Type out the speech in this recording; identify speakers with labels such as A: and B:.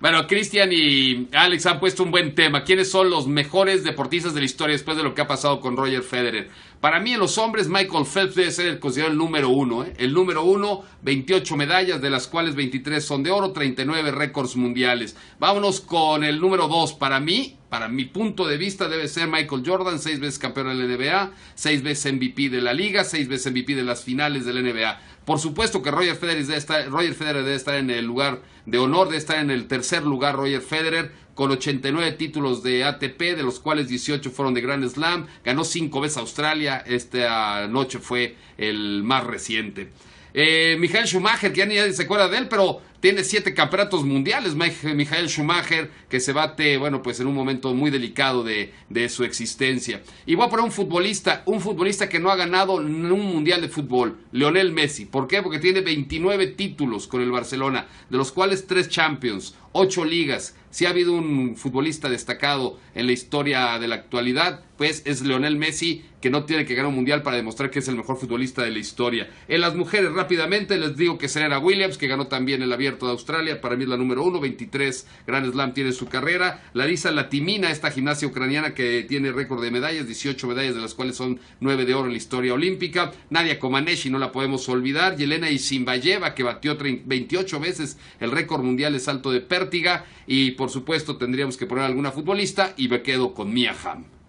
A: Bueno, Cristian y Alex han puesto un buen tema. ¿Quiénes son los mejores deportistas de la historia después de lo que ha pasado con Roger Federer? Para mí, en los hombres, Michael Phelps debe ser el considerado el número uno. ¿eh? El número uno, 28 medallas, de las cuales 23 son de oro, 39 récords mundiales. Vámonos con el número dos. Para mí, para mi punto de vista, debe ser Michael Jordan, seis veces campeón de la NBA, seis veces MVP de la liga, seis veces MVP de las finales de la NBA. Por supuesto que Roger Federer está Roger Federer debe estar en el lugar de honor, debe estar en el tercer lugar Roger Federer, con 89 títulos de ATP, de los cuales 18 fueron de Grand Slam. Ganó 5 veces Australia, esta noche fue el más reciente. Mijael eh, Michael Schumacher, que ya nadie se acuerda de él, pero tiene siete campeonatos mundiales. Eh, Michael Schumacher, que se bate, bueno, pues en un momento muy delicado de, su existencia. Y voy a poner un futbolista, un futbolista que no ha ganado un mundial de fútbol, Lionel Messi. ¿Por qué? Porque tiene 29 títulos con el Barcelona, de los cuales tres Champions, ocho ligas. Si ha habido un futbolista destacado en la historia de la actualidad, pues es Leonel Messi, que no tiene que ganar un mundial para demostrar que es el mejor futbolista de la historia. En las mujeres, rápidamente, les digo que Serena Williams, que ganó también el Abierto de Australia, para mí es la número uno, 23 Grand Slam tiene su carrera. Larisa Latimina, esta gimnasia ucraniana que tiene récord de medallas, 18 medallas, de las cuales son 9 de oro en la historia olímpica. Nadia Komaneshi, no la podemos olvidar. Yelena Isinbayeva, que batió 28 veces el récord mundial de salto de pértiga. Y por supuesto, tendríamos que poner alguna futbolista y me quedo con Mia Hamm.